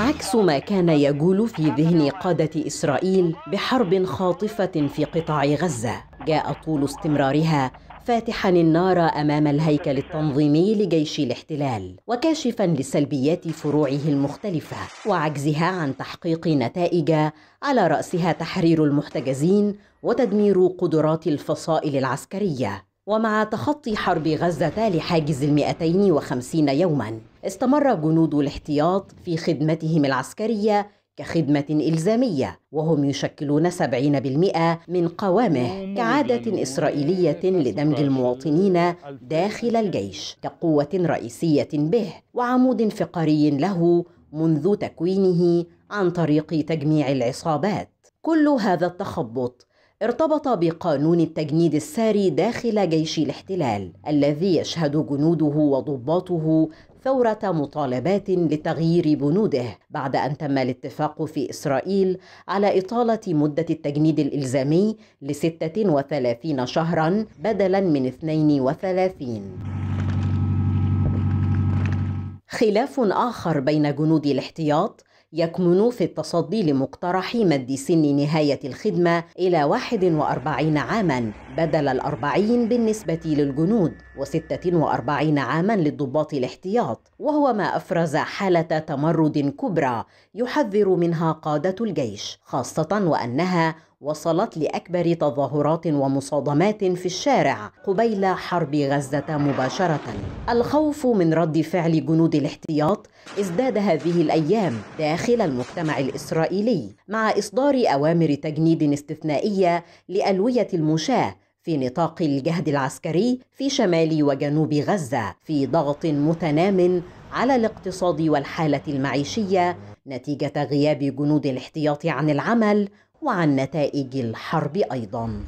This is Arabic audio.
عكس ما كان يجول في ذهن قادة إسرائيل بحرب خاطفة في قطاع غزة جاء طول استمرارها فاتحا النار امام الهيكل التنظيمي لجيش الاحتلال وكاشفا لسلبيات فروعه المختلفه وعجزها عن تحقيق نتائج على راسها تحرير المحتجزين وتدمير قدرات الفصائل العسكريه ومع تخطي حرب غزة لحاجز المئتين وخمسين يوما استمر جنود الاحتياط في خدمتهم العسكرية كخدمة إلزامية وهم يشكلون 70% من قوامه كعادة إسرائيلية لدمج المواطنين داخل الجيش كقوة رئيسية به وعمود فقري له منذ تكوينه عن طريق تجميع العصابات كل هذا التخبط ارتبط بقانون التجنيد الساري داخل جيش الاحتلال الذي يشهد جنوده وضباطه ثورة مطالبات لتغيير بنوده بعد أن تم الاتفاق في إسرائيل على إطالة مدة التجنيد الإلزامي ل 36 شهرا بدلا من 32 خلاف آخر بين جنود الاحتياط يكمن في التصدي لمقترح مد سن نهاية الخدمة إلى 41 عاما بدل الأربعين بالنسبة للجنود و46 عاما للضباط الاحتياط وهو ما أفرز حالة تمرد كبرى يحذر منها قادة الجيش خاصة وأنها وصلت لأكبر تظاهرات ومصادمات في الشارع قبيل حرب غزة مباشرة الخوف من رد فعل جنود الاحتياط ازداد هذه الأيام داخل المجتمع الإسرائيلي مع إصدار أوامر تجنيد استثنائية لألوية المشاة في نطاق الجهد العسكري في شمال وجنوب غزة في ضغط متنام على الاقتصاد والحالة المعيشية نتيجة غياب جنود الاحتياط عن العمل وعن نتائج الحرب أيضاً